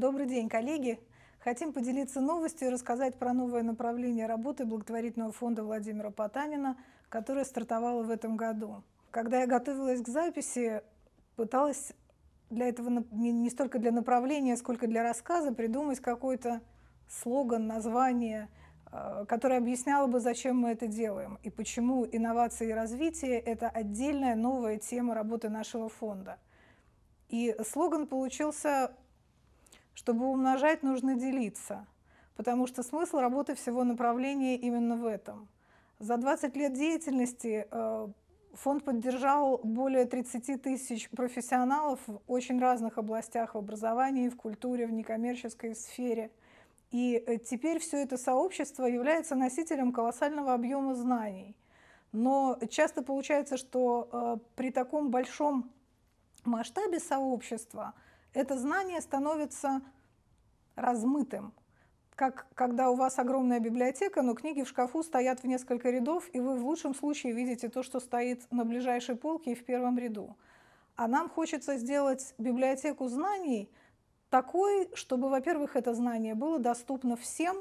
Добрый день, коллеги! Хотим поделиться новостью и рассказать про новое направление работы благотворительного фонда Владимира Потанина, которое стартовало в этом году. Когда я готовилась к записи, пыталась для этого не столько для направления, сколько для рассказа придумать какой-то слоган, название, э, которое объясняло бы, зачем мы это делаем и почему инновации и развитие – это отдельная новая тема работы нашего фонда. И слоган получился чтобы умножать, нужно делиться, потому что смысл работы всего направления именно в этом. За 20 лет деятельности э, фонд поддержал более 30 тысяч профессионалов в очень разных областях, в образовании, в культуре, в некоммерческой сфере. И э, теперь все это сообщество является носителем колоссального объема знаний. Но часто получается, что э, при таком большом масштабе сообщества – это знание становится размытым. Как когда у вас огромная библиотека, но книги в шкафу стоят в несколько рядов, и вы в лучшем случае видите то, что стоит на ближайшей полке и в первом ряду. А нам хочется сделать библиотеку знаний такой, чтобы, во-первых, это знание было доступно всем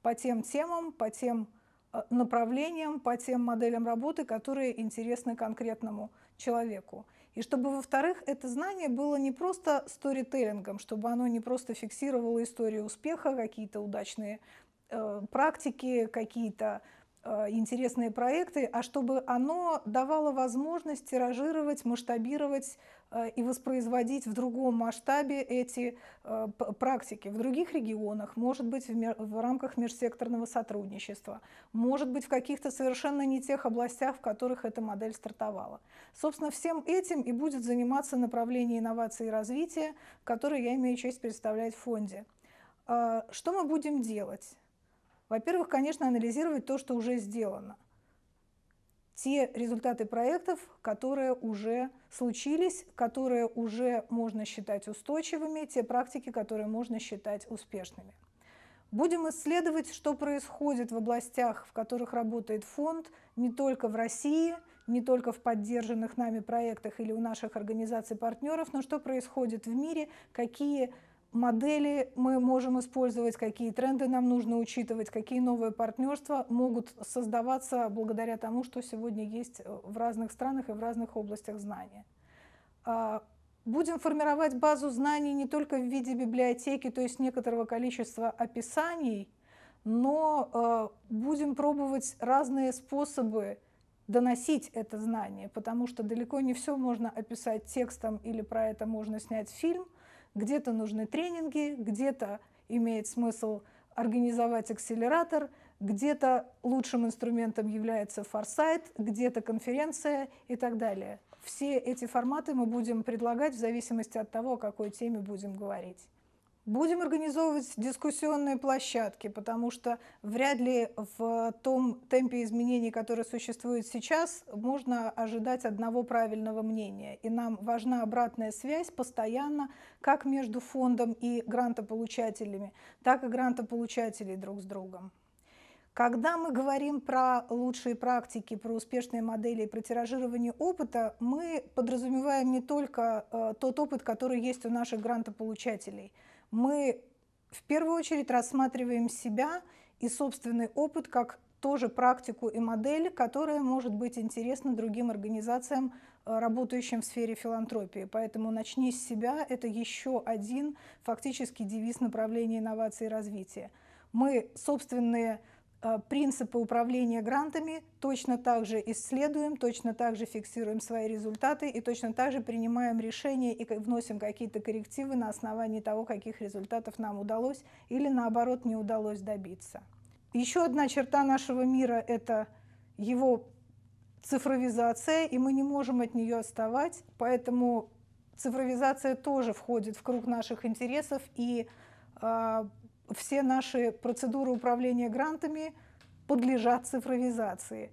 по тем темам, по тем э, направлениям, по тем моделям работы, которые интересны конкретному человеку. И чтобы, во-вторых, это знание было не просто сторителлингом, чтобы оно не просто фиксировало историю успеха, какие-то удачные э, практики, какие-то Э, интересные проекты, а чтобы оно давало возможность тиражировать, масштабировать э, и воспроизводить в другом масштабе эти э, практики в других регионах, может быть, в, рамках межсекторного сотрудничества, может быть, в каких-то совершенно не тех областях, в которых эта модель стартовала. Собственно, всем этим и будет заниматься направление инноваций и развития, которое я имею честь представлять в фонде. Что мы будем делать? Во-первых, конечно, анализировать то, что уже сделано. Те результаты проектов, которые уже случились, которые уже можно считать устойчивыми, те практики, которые можно считать успешными. Будем исследовать, что происходит в областях, в которых работает фонд, не только в России, не только в поддержанных нами проектах или у наших организаций-партнеров, но что происходит в мире, какие модели мы можем использовать, какие тренды нам нужно учитывать, какие новые партнерства могут создаваться благодаря тому, что сегодня есть э, в разных странах и в разных областях знания. А, будем формировать базу знаний не только в виде библиотеки, то есть некоторого количества описаний, но э, будем пробовать разные способы доносить это знание, потому что далеко не все можно описать текстом или про это можно снять фильм – где-то нужны тренинги, где-то имеет смысл организовать акселератор, где-то лучшим инструментом является форсайт, где-то конференция и так далее. Все эти форматы мы будем предлагать в зависимости от того, о какой теме будем говорить. Будем организовывать дискуссионные площадки, потому что вряд ли в том темпе изменений, которые существуют сейчас, можно ожидать одного правильного мнения. И нам важна обратная связь постоянно, как между фондом и грантополучателями, так и грантополучателей друг с другом. Когда мы говорим про лучшие практики, про успешные модели и про тиражирование опыта, мы подразумеваем не только э, тот опыт, который есть у наших грантополучателей – мы в первую очередь рассматриваем себя и собственный опыт как тоже практику и модель, которая может быть интересна другим организациям, э, работающим в сфере филантропии. Поэтому «Начни с себя» — это еще один фактически девиз направления инновации и развития. Мы собственные Э, принципы управления грантами точно так же исследуем, точно так же фиксируем свои результаты и точно так же принимаем решения и вносим какие-то коррективы на основании того, каких результатов нам удалось или наоборот не удалось добиться. Еще одна черта нашего мира – это его цифровизация, и мы не можем от нее отставать, поэтому цифровизация тоже входит в круг наших интересов и а, все наши процедуры управления грантами подлежат цифровизации.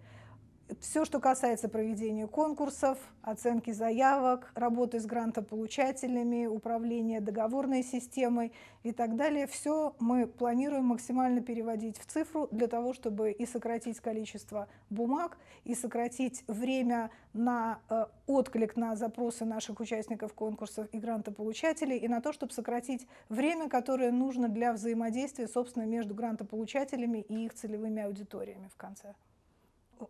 Все, что касается проведения конкурсов, оценки заявок, работы с грантополучателями, управления договорной системой и так далее, все мы планируем максимально переводить в цифру для того, чтобы и сократить количество бумаг, и сократить время на э, отклик на запросы наших участников конкурсов и грантополучателей, и на то, чтобы сократить время, которое нужно для взаимодействия, собственно, между грантополучателями и их целевыми аудиториями в конце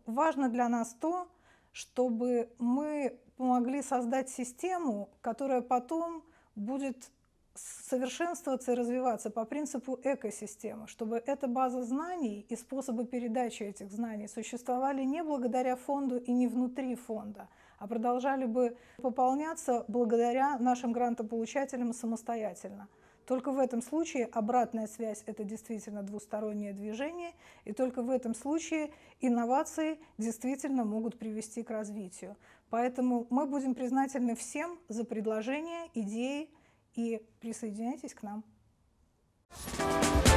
важно для нас то, чтобы мы помогли создать систему, которая потом будет совершенствоваться и развиваться по принципу экосистемы, чтобы эта база знаний и способы передачи этих знаний существовали не благодаря фонду и не внутри фонда, а продолжали бы пополняться благодаря нашим грантополучателям самостоятельно. Только в этом случае обратная связь – это действительно двустороннее движение, и только в этом случае инновации действительно могут привести к развитию. Поэтому мы будем признательны всем за предложения, идеи, и присоединяйтесь к нам. Thank you